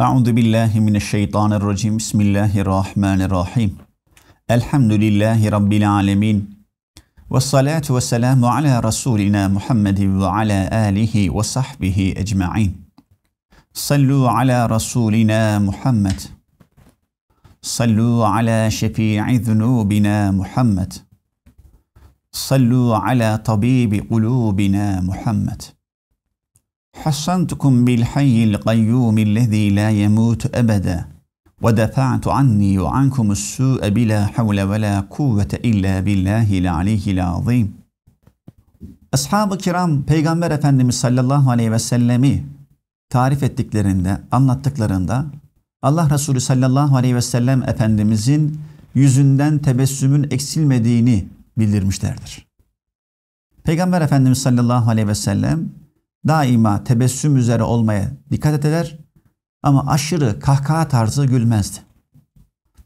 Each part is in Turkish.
أعوذ بالله من الشيطان الرجيم بسم الله الرحمن الرحيم الحمد لله رب العالمين والصلاة والسلام على رسولنا محمد وعلى آله وصحبه أجمعين صلوا على رسولنا محمد صلوا على شفيع ذنوبنا محمد صلوا على طبيب قلوبنا محمد حصنتكم بالحي القيوم الذي لا يموت أبدا ودفعت عني وعنكم السوء بلا حول ولا قوة إلا بالله العلي العظيم Ashab-ı kiram Peygamber Efendimiz sallallahu aleyhi ve sellemi tarif ettiklerinde, anlattıklarında Allah Resulü sallallahu aleyhi ve sellem Efendimizin yüzünden tebessümün eksilmediğini bildirmişlerdir. Peygamber Efendimiz sallallahu aleyhi ve sellem daima tebessüm üzere olmaya dikkat eder, ama aşırı kahkaha tarzı gülmezdi.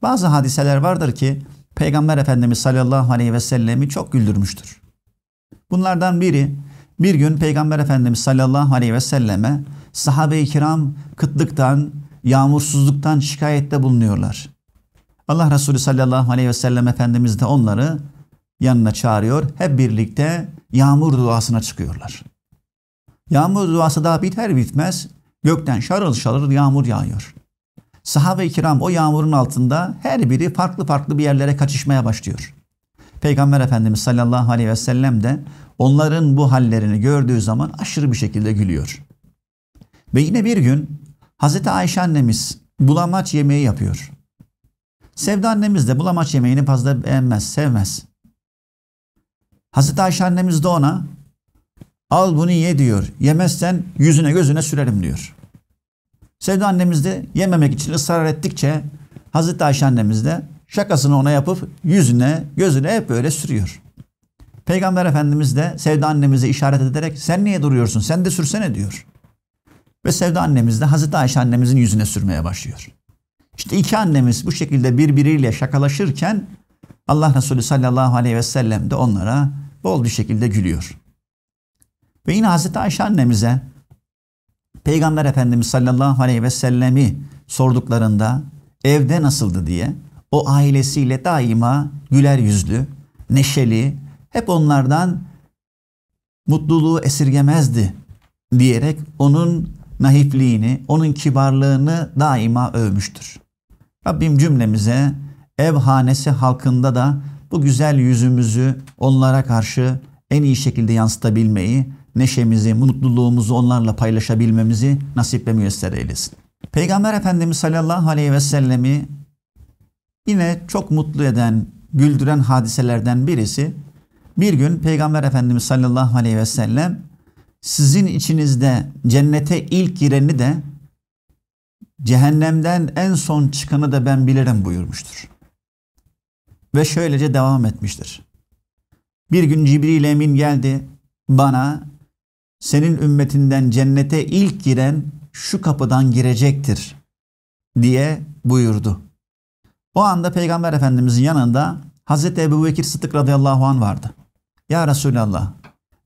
Bazı hadiseler vardır ki Peygamber Efendimiz sallallahu aleyhi ve sellemi çok güldürmüştür. Bunlardan biri bir gün Peygamber Efendimiz sallallahu aleyhi ve selleme sahabe-i kiram kıtlıktan, yağmursuzluktan şikayette bulunuyorlar. Allah Resulü sallallahu aleyhi ve sellem Efendimiz de onları yanına çağırıyor. Hep birlikte yağmur duasına çıkıyorlar. Yağmur duası daha biter bitmez gökten şarıl şarıl yağmur yağıyor. Sahabe-i kiram o yağmurun altında her biri farklı farklı bir yerlere kaçışmaya başlıyor. Peygamber Efendimiz sallallahu aleyhi ve sellem de onların bu hallerini gördüğü zaman aşırı bir şekilde gülüyor. Ve yine bir gün Hazreti Ayşe annemiz bulamaç yemeği yapıyor. Sevda annemiz de bulamaç yemeğini fazla beğenmez, sevmez. Hazreti Ayşe annemiz de ona Al bunu ye diyor. Yemezsen yüzüne gözüne sürerim diyor. Sevda annemiz de yememek için ısrar ettikçe Hazreti Ayşe annemiz de şakasını ona yapıp yüzüne gözüne hep böyle sürüyor. Peygamber Efendimiz de Sevda annemize işaret ederek sen niye duruyorsun sen de sürsene diyor. Ve Sevda annemiz de Hazreti Ayşe annemizin yüzüne sürmeye başlıyor. İşte iki annemiz bu şekilde birbiriyle şakalaşırken Allah Resulü sallallahu aleyhi ve sellem de onlara bol bir şekilde gülüyor. Ve yine Hazreti Ayşe annemize Peygamber Efendimiz sallallahu aleyhi ve sellemi sorduklarında evde nasıldı diye o ailesiyle daima güler yüzlü, neşeli, hep onlardan mutluluğu esirgemezdi diyerek onun nahifliğini, onun kibarlığını daima övmüştür. Rabbim cümlemize ev hanesi halkında da bu güzel yüzümüzü onlara karşı en iyi şekilde yansıtabilmeyi neşemizi, mutluluğumuzu onlarla paylaşabilmemizi nasip ve müyesser eylesin. Peygamber Efendimiz sallallahu aleyhi ve sellemi yine çok mutlu eden, güldüren hadiselerden birisi bir gün Peygamber Efendimiz sallallahu aleyhi ve sellem sizin içinizde cennete ilk gireni de cehennemden en son çıkanı da ben bilirim buyurmuştur. Ve şöylece devam etmiştir. Bir gün Cibril Emin geldi bana senin ümmetinden cennete ilk giren şu kapıdan girecektir diye buyurdu. O anda Peygamber Efendimizin yanında Hazreti Ebu Bekir Sıddık radıyallahu anh vardı. Ya Resulallah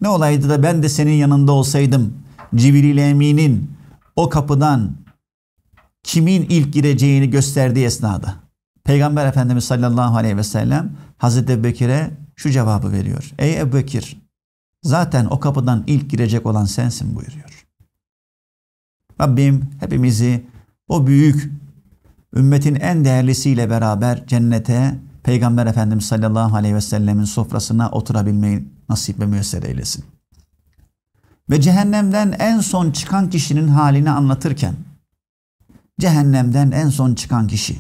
ne olaydı da ben de senin yanında olsaydım Cibril Emin'in o kapıdan kimin ilk gireceğini gösterdiği esnada. Peygamber Efendimiz sallallahu aleyhi ve sellem Hazreti Ebu Bekir'e şu cevabı veriyor. Ey Ebu Bekir Zaten o kapıdan ilk girecek olan sensin buyuruyor. Rabbim hepimizi o büyük ümmetin en değerlisiyle beraber cennete Peygamber Efendimiz sallallahu aleyhi ve sellemin sofrasına oturabilmeyi nasip ve müyesser eylesin. Ve cehennemden en son çıkan kişinin halini anlatırken cehennemden en son çıkan kişi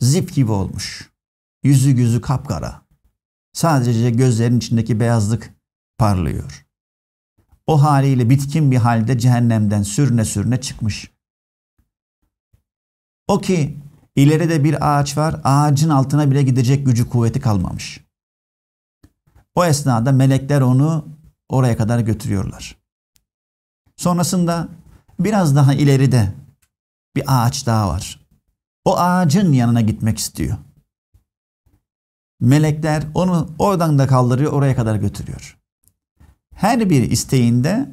zip gibi olmuş. Yüzü yüzü kapkara. Sadece gözlerin içindeki beyazlık parlıyor. O haliyle bitkin bir halde cehennemden sürüne sürüne çıkmış. O ki ileride bir ağaç var ağacın altına bile gidecek gücü kuvveti kalmamış. O esnada melekler onu oraya kadar götürüyorlar. Sonrasında biraz daha ileride bir ağaç daha var. O ağacın yanına gitmek istiyor. Melekler onu oradan da kaldırıyor, oraya kadar götürüyor her bir isteğinde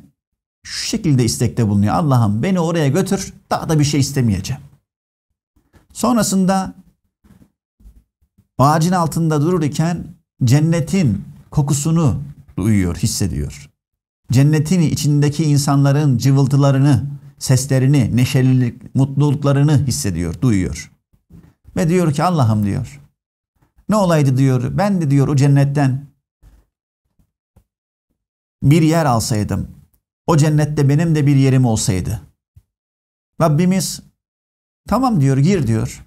şu şekilde istekte bulunuyor. Allah'ım beni oraya götür daha da bir şey istemeyeceğim. Sonrasında ağacın altında dururken cennetin kokusunu duyuyor, hissediyor. Cennetin içindeki insanların cıvıltılarını, seslerini, neşelilik, mutluluklarını hissediyor, duyuyor. Ve diyor ki Allah'ım diyor. Ne olaydı diyor ben de diyor o cennetten bir yer alsaydım, o cennette benim de bir yerim olsaydı. Rabbimiz tamam diyor gir diyor.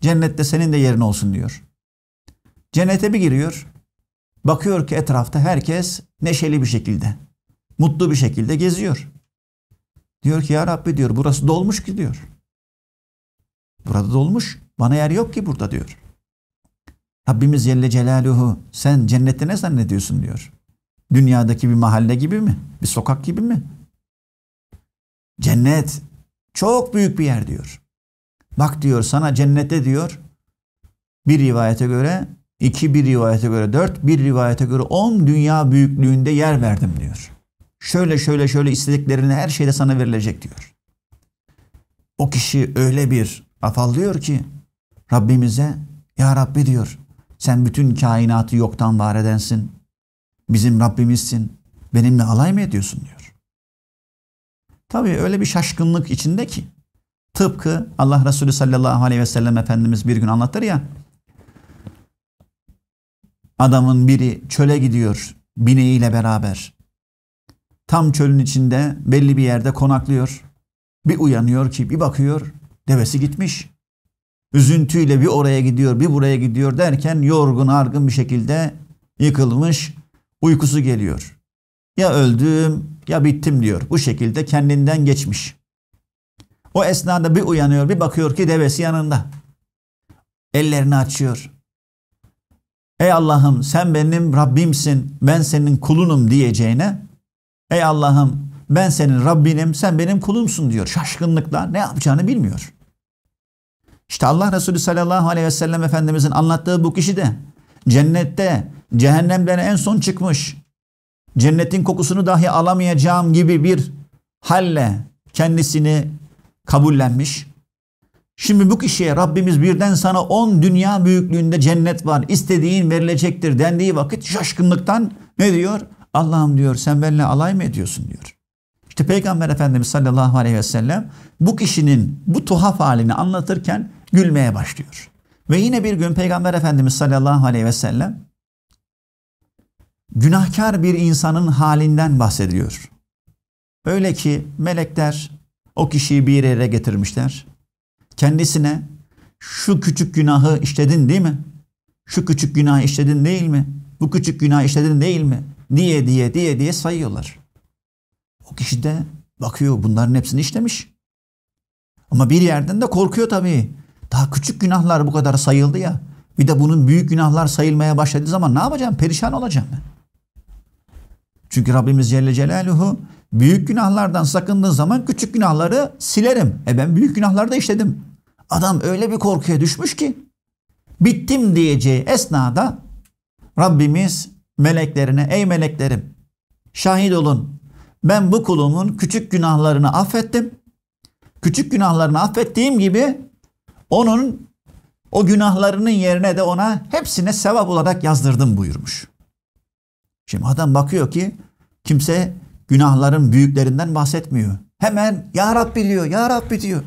Cennette senin de yerin olsun diyor. Cennete bir giriyor. Bakıyor ki etrafta herkes neşeli bir şekilde, mutlu bir şekilde geziyor. Diyor ki ya Rabbi diyor burası dolmuş ki diyor. Burada dolmuş. Bana yer yok ki burada diyor. Rabbimiz Celle Celaluhu sen cennette ne zannediyorsun diyor. Dünyadaki bir mahalle gibi mi? Bir sokak gibi mi? Cennet çok büyük bir yer diyor. Bak diyor sana cennette diyor bir rivayete göre iki bir rivayete göre dört bir rivayete göre on dünya büyüklüğünde yer verdim diyor. Şöyle şöyle şöyle istediklerini her şeyde sana verilecek diyor. O kişi öyle bir afallıyor ki Rabbimize ya Rabbi diyor sen bütün kainatı yoktan var edensin. Bizim Rabbimizsin. Benimle alay mı ediyorsun diyor. Tabii öyle bir şaşkınlık içinde ki tıpkı Allah Resulü sallallahu aleyhi ve sellem Efendimiz bir gün anlatır ya adamın biri çöle gidiyor bineğiyle beraber. Tam çölün içinde belli bir yerde konaklıyor. Bir uyanıyor ki bir bakıyor devesi gitmiş. Üzüntüyle bir oraya gidiyor bir buraya gidiyor derken yorgun argın bir şekilde yıkılmış Uykusu geliyor. Ya öldüm ya bittim diyor. Bu şekilde kendinden geçmiş. O esnada bir uyanıyor bir bakıyor ki devesi yanında. Ellerini açıyor. Ey Allah'ım sen benim Rabbimsin ben senin kulunum diyeceğine Ey Allah'ım ben senin Rabbinim sen benim kulumsun diyor. Şaşkınlıkla ne yapacağını bilmiyor. İşte Allah Resulü sallallahu aleyhi ve sellem Efendimizin anlattığı bu kişi de cennette Cehennemden en son çıkmış. Cennetin kokusunu dahi alamayacağım gibi bir halle kendisini kabullenmiş. Şimdi bu kişiye Rabbimiz birden sana on dünya büyüklüğünde cennet var. istediğin verilecektir dendiği vakit şaşkınlıktan ne diyor? Allah'ım diyor sen benimle alay mı ediyorsun diyor. İşte Peygamber Efendimiz sallallahu aleyhi ve sellem bu kişinin bu tuhaf halini anlatırken gülmeye başlıyor. Ve yine bir gün Peygamber Efendimiz sallallahu aleyhi ve sellem günahkar bir insanın halinden bahsediyor. Öyle ki melekler o kişiyi bir yere getirmişler. Kendisine şu küçük günahı işledin değil mi? Şu küçük günahı işledin değil mi? Bu küçük günahı işledin değil mi? Diye diye diye diye sayıyorlar. O kişi de bakıyor bunların hepsini işlemiş. Ama bir yerden de korkuyor tabii. Daha küçük günahlar bu kadar sayıldı ya. Bir de bunun büyük günahlar sayılmaya başladığı zaman ne yapacağım? Perişan olacağım ben. Çünkü Rabbimiz Celle Celaluhu büyük günahlardan sakındığın zaman küçük günahları silerim. E ben büyük günahları da işledim. Adam öyle bir korkuya düşmüş ki bittim diyeceği esnada Rabbimiz meleklerine ey meleklerim şahit olun ben bu kulumun küçük günahlarını affettim. Küçük günahlarını affettiğim gibi onun o günahlarının yerine de ona hepsine sevap olarak yazdırdım buyurmuş. Şimdi adam bakıyor ki kimse günahların büyüklerinden bahsetmiyor. Hemen ya Rabbi diyor, ya Rabbi diyor.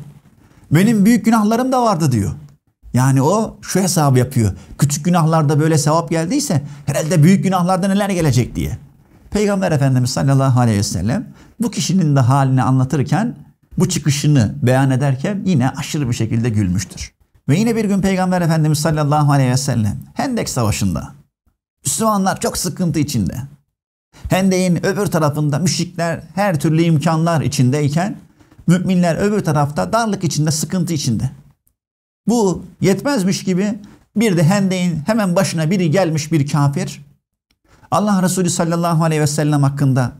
Benim büyük günahlarım da vardı diyor. Yani o şu hesabı yapıyor. Küçük günahlarda böyle sevap geldiyse herhalde büyük günahlarda neler gelecek diye. Peygamber Efendimiz sallallahu aleyhi ve sellem bu kişinin de halini anlatırken bu çıkışını beyan ederken yine aşırı bir şekilde gülmüştür. Ve yine bir gün Peygamber Efendimiz sallallahu aleyhi ve sellem Hendek Savaşı'nda Müslümanlar çok sıkıntı içinde. Hendeyin öbür tarafında müşrikler her türlü imkanlar içindeyken müminler öbür tarafta darlık içinde, sıkıntı içinde. Bu yetmezmiş gibi bir de Hendeyin hemen başına biri gelmiş bir kafir. Allah Resulü sallallahu aleyhi ve sellem hakkında,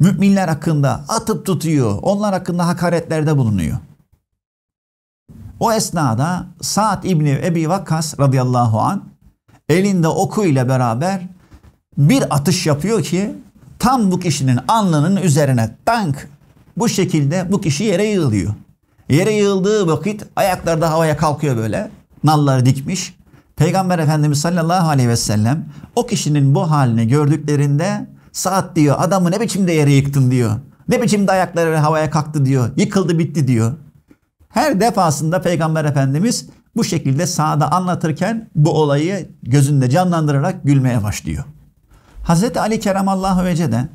müminler hakkında atıp tutuyor, onlar hakkında hakaretlerde bulunuyor. O esnada Sa'd İbni Ebi Vakkas radıyallahu an elinde oku ile beraber bir atış yapıyor ki tam bu kişinin alnının üzerine tank bu şekilde bu kişi yere yığılıyor. Yere yığıldığı vakit ayakları da havaya kalkıyor böyle. Nalları dikmiş. Peygamber Efendimiz sallallahu aleyhi ve sellem o kişinin bu halini gördüklerinde saat diyor adamı ne biçimde yere yıktın diyor. Ne biçimde ayakları havaya kalktı diyor. Yıkıldı bitti diyor. Her defasında Peygamber Efendimiz bu şekilde sağda anlatırken bu olayı gözünde canlandırarak gülmeye başlıyor. Hz. Ali Keremallahu Vece de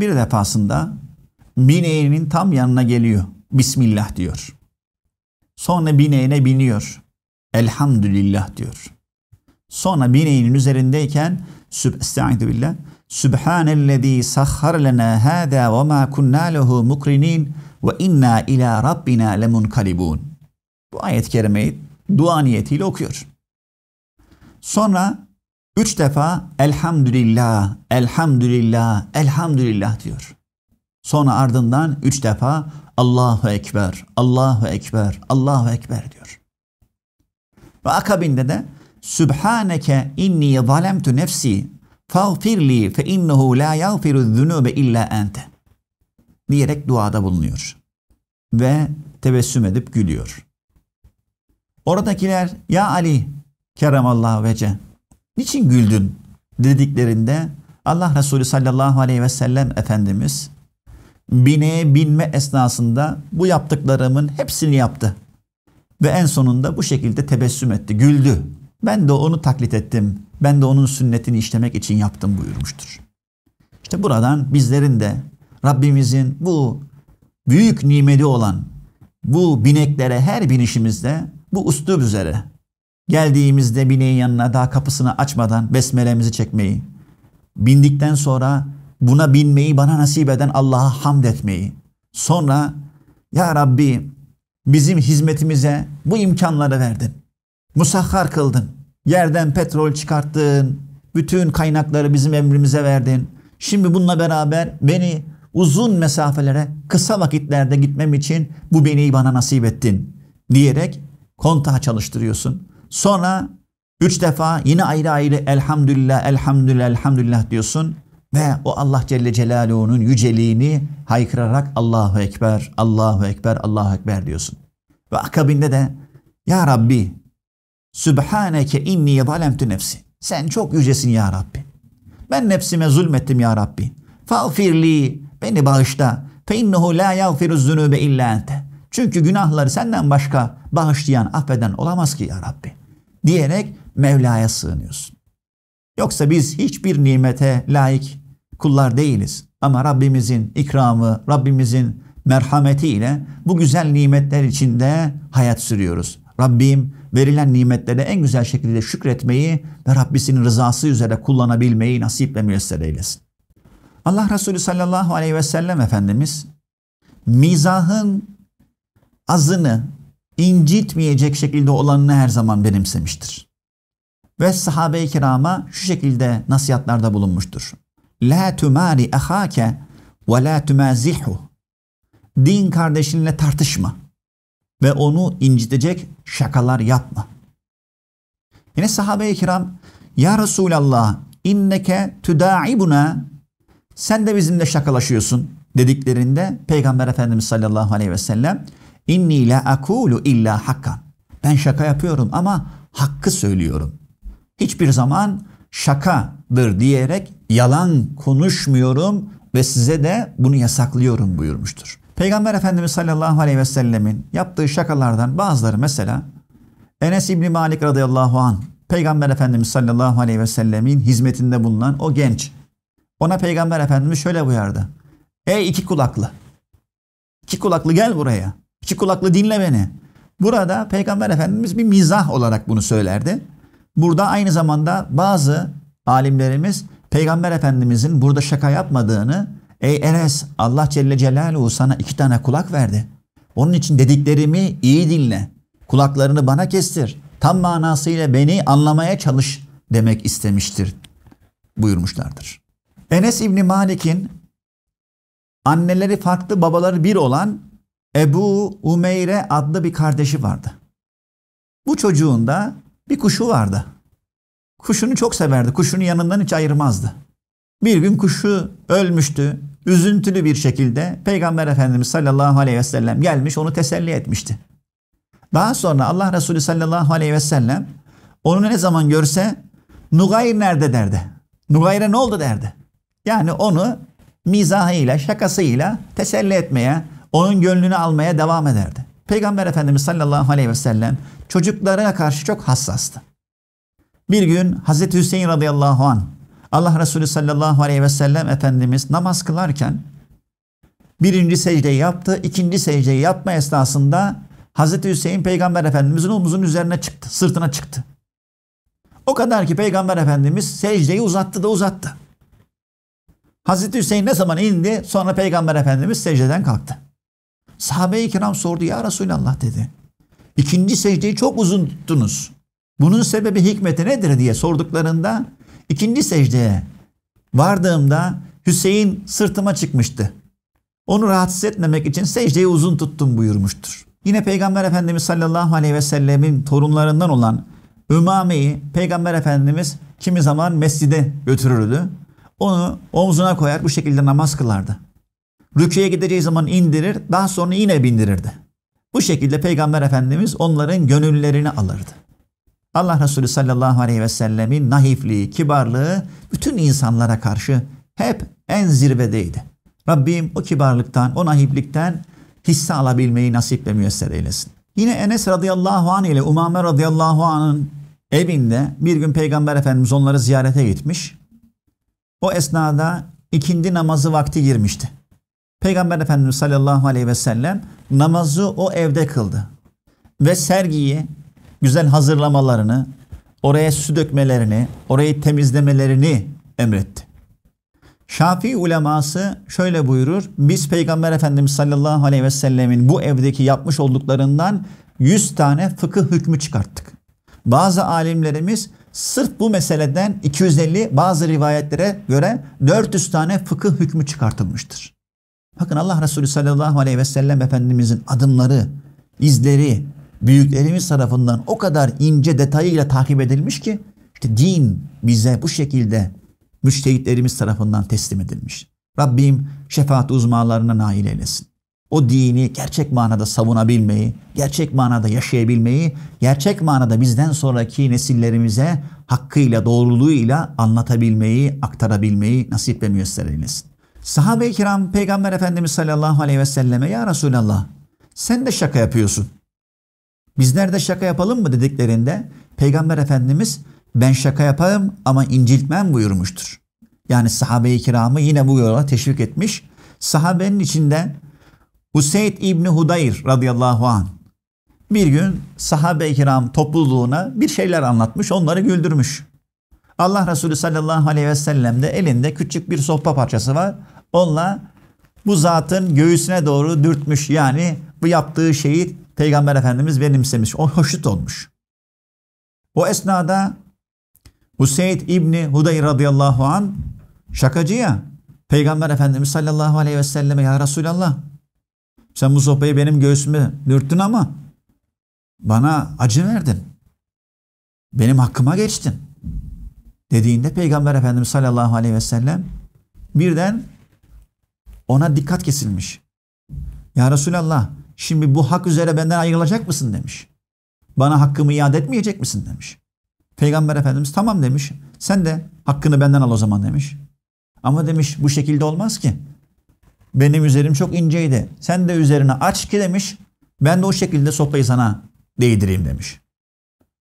bir defasında bineğinin tam yanına geliyor. Bismillah diyor. Sonra bineğine biniyor. Elhamdülillah diyor. Sonra bineğinin üzerindeyken Estaizu billah. Sübhanellezî sahhar lena hâdâ ve mâ kunnâ lehu mukrinin ve inna ilâ rabbina lemunkalibûn. Bu ayet-i kerimeyi dua niyetiyle okuyor. Sonra üç defa elhamdülillah, elhamdülillah, elhamdülillah diyor. Sonra ardından üç defa Allahu Ekber, Allahu Ekber, Allahu Ekber diyor. Ve akabinde de Sübhaneke inni zalemtu nefsi fagfirli fe innehu la yagfiru zunube illa ente diyerek duada bulunuyor. Ve tebessüm edip gülüyor. Oradakiler ya Ali keremallah vece niçin güldün dediklerinde Allah Resulü sallallahu aleyhi ve sellem Efendimiz bineye binme esnasında bu yaptıklarımın hepsini yaptı. Ve en sonunda bu şekilde tebessüm etti, güldü. Ben de onu taklit ettim. Ben de onun sünnetini işlemek için yaptım buyurmuştur. İşte buradan bizlerin de Rabbimizin bu büyük nimeti olan bu bineklere her binişimizde bu üslup üzere geldiğimizde bineğin yanına daha kapısını açmadan besmelemizi çekmeyi, bindikten sonra buna binmeyi bana nasip eden Allah'a hamd etmeyi, sonra ya Rabbi bizim hizmetimize bu imkanları verdin, musahhar kıldın, yerden petrol çıkarttın, bütün kaynakları bizim emrimize verdin. Şimdi bununla beraber beni uzun mesafelere kısa vakitlerde gitmem için bu beni bana nasip ettin diyerek kontağı çalıştırıyorsun. Sonra üç defa yine ayrı ayrı elhamdülillah, elhamdülillah, elhamdülillah diyorsun. Ve o Allah Celle Celaluhu'nun yüceliğini haykırarak Allahu Ekber, Allahu Ekber, Allahu Ekber diyorsun. Ve akabinde de Ya Rabbi Sübhaneke inni zalemtü nefsi. Sen çok yücesin ya Rabbi. Ben nefsime zulmettim ya Rabbi. Fağfirli beni bağışla. Fe innehu la yağfiru zunube illa ente. Çünkü günahları senden başka bağışlayan, affeden olamaz ki ya Rabbi diyerek Mevla'ya sığınıyorsun. Yoksa biz hiçbir nimete layık kullar değiliz. Ama Rabbimizin ikramı, Rabbimizin merhametiyle bu güzel nimetler içinde hayat sürüyoruz. Rabbim verilen nimetlere en güzel şekilde şükretmeyi ve Rabbisinin rızası üzere kullanabilmeyi nasip ve müyesser eylesin. Allah Resulü sallallahu aleyhi ve sellem Efendimiz mizahın azını incitmeyecek şekilde olanını her zaman benimsemiştir. Ve sahabe-i kirama şu şekilde nasihatlerde bulunmuştur. La tumari ahake ve la tumazihu. Din kardeşinle tartışma ve onu incitecek şakalar yapma. Yine sahabe-i kiram Ya Resulallah inneke tudaibuna, sen de bizimle şakalaşıyorsun dediklerinde Peygamber Efendimiz sallallahu aleyhi ve sellem İnni la akulu illa hakkan. Ben şaka yapıyorum ama hakkı söylüyorum. Hiçbir zaman şakadır diyerek yalan konuşmuyorum ve size de bunu yasaklıyorum buyurmuştur. Peygamber Efendimiz sallallahu aleyhi ve sellemin yaptığı şakalardan bazıları mesela Enes İbni Malik radıyallahu an Peygamber Efendimiz sallallahu aleyhi ve sellemin hizmetinde bulunan o genç. Ona Peygamber Efendimiz şöyle buyardı. Ey iki kulaklı! İki kulaklı gel buraya. İki kulaklı dinle beni. Burada Peygamber Efendimiz bir mizah olarak bunu söylerdi. Burada aynı zamanda bazı alimlerimiz Peygamber Efendimizin burada şaka yapmadığını Ey Enes Allah Celle Celaluhu sana iki tane kulak verdi. Onun için dediklerimi iyi dinle. Kulaklarını bana kestir. Tam manasıyla beni anlamaya çalış demek istemiştir buyurmuşlardır. Enes İbni Malik'in anneleri farklı babaları bir olan Ebu Umeyre adlı bir kardeşi vardı. Bu çocuğun da bir kuşu vardı. Kuşunu çok severdi. Kuşunu yanından hiç ayırmazdı. Bir gün kuşu ölmüştü. Üzüntülü bir şekilde Peygamber Efendimiz sallallahu aleyhi ve sellem gelmiş onu teselli etmişti. Daha sonra Allah Resulü sallallahu aleyhi ve sellem onu ne zaman görse Nugayr nerede derdi. Nugayr'e ne oldu derdi. Yani onu mizahıyla, şakasıyla teselli etmeye, onun gönlünü almaya devam ederdi. Peygamber Efendimiz sallallahu aleyhi ve sellem çocuklarına karşı çok hassastı. Bir gün Hazreti Hüseyin radıyallahu an Allah Resulü sallallahu aleyhi ve sellem Efendimiz namaz kılarken birinci secdeyi yaptı, ikinci secdeyi yapma esnasında Hazreti Hüseyin Peygamber Efendimizin omuzun üzerine çıktı, sırtına çıktı. O kadar ki Peygamber Efendimiz secdeyi uzattı da uzattı. Hazreti Hüseyin ne zaman indi sonra Peygamber Efendimiz secdeden kalktı. Sahabe-i kiram sordu ya Resulallah dedi. İkinci secdeyi çok uzun tuttunuz. Bunun sebebi hikmeti nedir diye sorduklarında ikinci secdeye vardığımda Hüseyin sırtıma çıkmıştı. Onu rahatsız etmemek için secdeyi uzun tuttum buyurmuştur. Yine Peygamber Efendimiz sallallahu aleyhi ve sellemin torunlarından olan Ümame'yi Peygamber Efendimiz kimi zaman mescide götürürdü. Onu omzuna koyar bu şekilde namaz kılardı. Rüküye gideceği zaman indirir, daha sonra yine bindirirdi. Bu şekilde Peygamber Efendimiz onların gönüllerini alırdı. Allah Resulü sallallahu aleyhi ve sellemin nahifliği, kibarlığı bütün insanlara karşı hep en zirvedeydi. Rabbim o kibarlıktan, o nahiplikten hisse alabilmeyi nasip ve müyesser eylesin. Yine Enes radıyallahu anh ile Umame radıyallahu anh'ın evinde bir gün Peygamber Efendimiz onları ziyarete gitmiş. O esnada ikindi namazı vakti girmişti. Peygamber Efendimiz sallallahu aleyhi ve sellem namazı o evde kıldı. Ve sergiyi, güzel hazırlamalarını, oraya su dökmelerini, orayı temizlemelerini emretti. Şafii uleması şöyle buyurur. Biz Peygamber Efendimiz sallallahu aleyhi ve sellemin bu evdeki yapmış olduklarından 100 tane fıkıh hükmü çıkarttık. Bazı alimlerimiz sırf bu meseleden 250 bazı rivayetlere göre 400 tane fıkıh hükmü çıkartılmıştır. Bakın Allah Resulü sallallahu aleyhi ve sellem Efendimizin adımları, izleri büyüklerimiz tarafından o kadar ince detayıyla takip edilmiş ki işte din bize bu şekilde müştehitlerimiz tarafından teslim edilmiş. Rabbim şefaat uzmanlarına nail eylesin. O dini gerçek manada savunabilmeyi, gerçek manada yaşayabilmeyi, gerçek manada bizden sonraki nesillerimize hakkıyla, doğruluğuyla anlatabilmeyi, aktarabilmeyi nasip ve müyesser eylesin. Sahabe-i kiram Peygamber Efendimiz sallallahu aleyhi ve selleme ya Resulallah sen de şaka yapıyorsun. Bizler de şaka yapalım mı dediklerinde Peygamber Efendimiz ben şaka yaparım ama inciltmem buyurmuştur. Yani sahabe-i kiramı yine bu yola teşvik etmiş. Sahabenin içinde Hüseyd İbni Hudayr radıyallahu an bir gün sahabe-i kiram topluluğuna bir şeyler anlatmış, onları güldürmüş. Allah Resulü sallallahu aleyhi ve sellem de elinde küçük bir sohba parçası var. Onunla bu zatın göğsüne doğru dürtmüş yani bu yaptığı şeyi Peygamber Efendimiz benimsemiş. O hoşnut olmuş. O esnada Hüseyin İbni Huday radıyallahu an şakacıya Peygamber Efendimiz sallallahu aleyhi ve selleme ya Resulallah sen bu sopayı benim göğsüme dürttün ama bana acı verdin. Benim hakkıma geçtin. Dediğinde Peygamber Efendimiz sallallahu aleyhi ve sellem birden ona dikkat kesilmiş. Ya Resulallah şimdi bu hak üzere benden ayrılacak mısın demiş. Bana hakkımı iade etmeyecek misin demiş. Peygamber Efendimiz tamam demiş. Sen de hakkını benden al o zaman demiş. Ama demiş bu şekilde olmaz ki. Benim üzerim çok inceydi. Sen de üzerine aç ki demiş. Ben de o şekilde sopayı sana değdireyim demiş.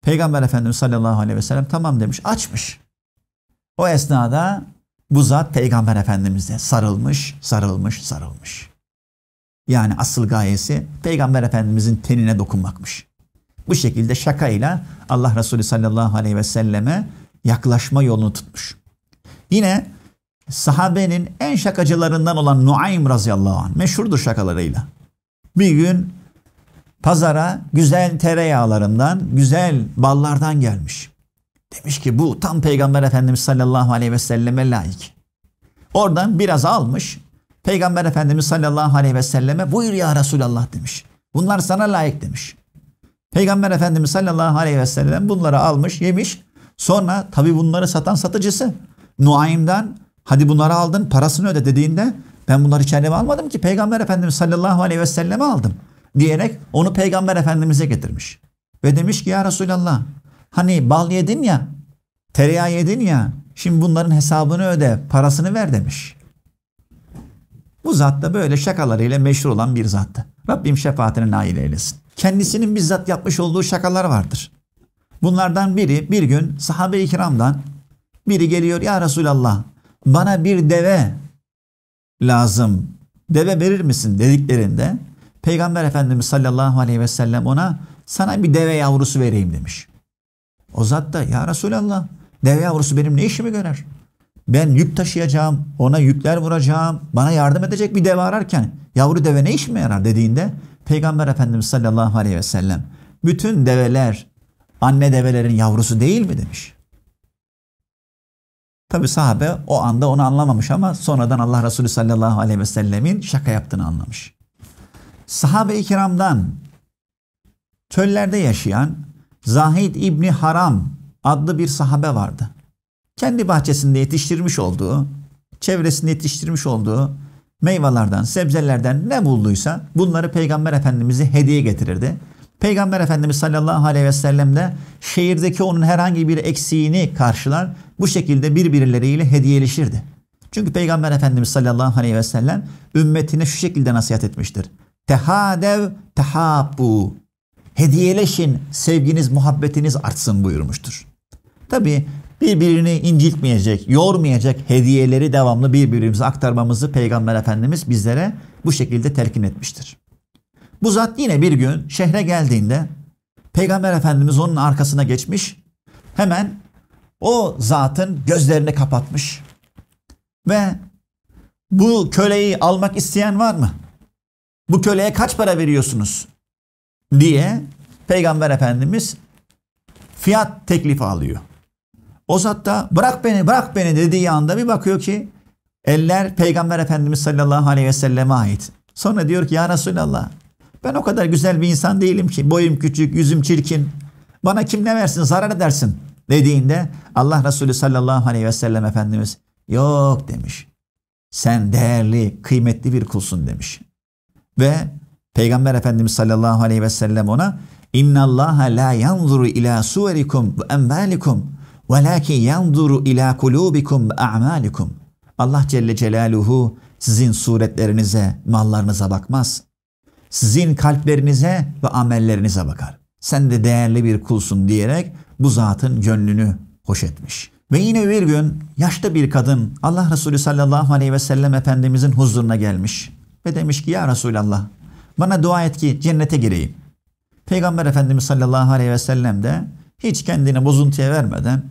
Peygamber Efendimiz sallallahu aleyhi ve sellem tamam demiş. Açmış. O esnada bu zat Peygamber Efendimiz'e sarılmış, sarılmış, sarılmış. Yani asıl gayesi Peygamber Efendimiz'in tenine dokunmakmış. Bu şekilde şakayla Allah Resulü sallallahu aleyhi ve selleme yaklaşma yolunu tutmuş. Yine sahabenin en şakacılarından olan Nuaym razıyallahu anh meşhurdur şakalarıyla. Bir gün pazara güzel tereyağlarından, güzel ballardan gelmiş. Demiş ki bu tam Peygamber Efendimiz sallallahu aleyhi ve selleme layık. Oradan biraz almış. Peygamber Efendimiz sallallahu aleyhi ve selleme buyur ya Resulallah demiş. Bunlar sana layık demiş. Peygamber Efendimiz sallallahu aleyhi ve sellem bunları almış yemiş. Sonra tabi bunları satan satıcısı Nuaym'dan hadi bunları aldın parasını öde dediğinde ben bunları kendime almadım ki Peygamber Efendimiz sallallahu aleyhi ve selleme aldım diyerek onu Peygamber Efendimiz'e getirmiş. Ve demiş ki ya Resulallah Hani bal yedin ya, tereyağı yedin ya, şimdi bunların hesabını öde, parasını ver demiş. Bu zat da böyle şakalarıyla meşhur olan bir zattı. Rabbim şefaatine nail eylesin. Kendisinin bizzat yapmış olduğu şakalar vardır. Bunlardan biri bir gün sahabe-i kiramdan biri geliyor ya Resulallah bana bir deve lazım. Deve verir misin dediklerinde Peygamber Efendimiz sallallahu aleyhi ve sellem ona sana bir deve yavrusu vereyim demiş. O zat da ya Resulallah deve yavrusu benim ne işimi görer? Ben yük taşıyacağım, ona yükler vuracağım, bana yardım edecek bir deve ararken yavru deve ne işime yarar dediğinde Peygamber Efendimiz sallallahu aleyhi ve sellem bütün develer anne develerin yavrusu değil mi demiş. Tabi sahabe o anda onu anlamamış ama sonradan Allah Resulü sallallahu aleyhi ve sellemin şaka yaptığını anlamış. Sahabe-i kiramdan çöllerde yaşayan Zahid İbni Haram adlı bir sahabe vardı. Kendi bahçesinde yetiştirmiş olduğu, çevresinde yetiştirmiş olduğu meyvelerden, sebzelerden ne bulduysa bunları Peygamber Efendimiz'e hediye getirirdi. Peygamber Efendimiz sallallahu aleyhi ve sellem de şehirdeki onun herhangi bir eksiğini karşılar. Bu şekilde birbirleriyle hediyeleşirdi. Çünkü Peygamber Efendimiz sallallahu aleyhi ve sellem ümmetine şu şekilde nasihat etmiştir. Tehadev tehabbu hediyeleşin, sevginiz, muhabbetiniz artsın buyurmuştur. Tabi birbirini inciltmeyecek, yormayacak hediyeleri devamlı birbirimize aktarmamızı Peygamber Efendimiz bizlere bu şekilde telkin etmiştir. Bu zat yine bir gün şehre geldiğinde Peygamber Efendimiz onun arkasına geçmiş. Hemen o zatın gözlerini kapatmış. Ve bu köleyi almak isteyen var mı? Bu köleye kaç para veriyorsunuz? diye Peygamber Efendimiz fiyat teklifi alıyor. O zat da bırak beni bırak beni dediği anda bir bakıyor ki eller Peygamber Efendimiz sallallahu aleyhi ve selleme ait. Sonra diyor ki ya Resulallah ben o kadar güzel bir insan değilim ki boyum küçük yüzüm çirkin bana kim ne versin zarar edersin dediğinde Allah Resulü sallallahu aleyhi ve sellem Efendimiz yok demiş. Sen değerli kıymetli bir kulsun demiş. Ve Peygamber Efendimiz sallallahu aleyhi ve sellem ona İnna Allah la yanzuru ila suverikum ve embalikum velakin yanzuru ila kulubikum a'malikum. Allah Celle Celaluhu sizin suretlerinize, mallarınıza bakmaz. Sizin kalplerinize ve amellerinize bakar. Sen de değerli bir kulsun diyerek bu zatın gönlünü hoş etmiş. Ve yine bir gün yaşlı bir kadın Allah Resulü sallallahu aleyhi ve sellem Efendimizin huzuruna gelmiş ve demiş ki ya Resulallah bana dua et ki cennete gireyim. Peygamber Efendimiz sallallahu aleyhi ve sellem de hiç kendini bozuntuya vermeden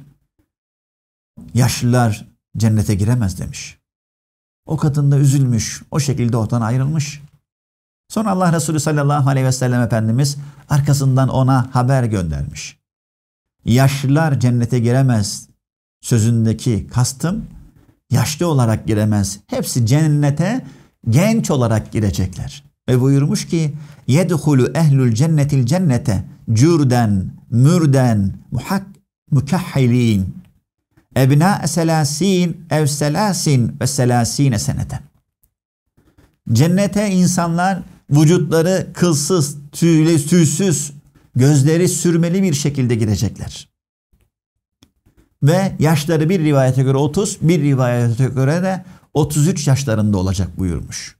yaşlılar cennete giremez demiş. O kadın da üzülmüş. O şekilde ortadan ayrılmış. Sonra Allah Resulü sallallahu aleyhi ve sellem Efendimiz arkasından ona haber göndermiş. Yaşlılar cennete giremez sözündeki kastım yaşlı olarak giremez. Hepsi cennete genç olarak girecekler. Ve buyurmuş ki yedhulu ehlül cennetil cennete cürden, mürden, muhak, mükahhilin. Ebna selasin ev selasin ve selasine seneten. Cennete insanlar vücutları kılsız, tüyle, tüysüz, gözleri sürmeli bir şekilde girecekler. Ve yaşları bir rivayete göre 30, bir rivayete göre de 33 yaşlarında olacak buyurmuş.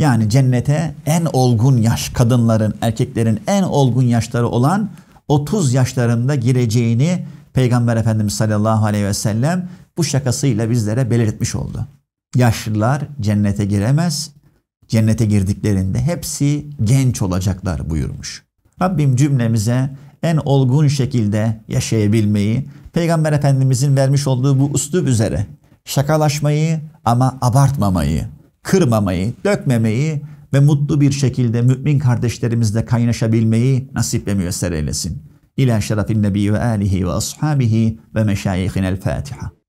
Yani cennete en olgun yaş kadınların, erkeklerin en olgun yaşları olan 30 yaşlarında gireceğini Peygamber Efendimiz sallallahu aleyhi ve sellem bu şakasıyla bizlere belirtmiş oldu. Yaşlılar cennete giremez. Cennete girdiklerinde hepsi genç olacaklar buyurmuş. Rabbim cümlemize en olgun şekilde yaşayabilmeyi, Peygamber Efendimizin vermiş olduğu bu üslup üzere şakalaşmayı ama abartmamayı kırmamayı, dökmemeyi ve mutlu bir şekilde mümin kardeşlerimizle kaynaşabilmeyi nasip ve müyesser eylesin. İlâ şerefin nebi ve âlihi ve ashabihi ve meşayihinel Fatiha.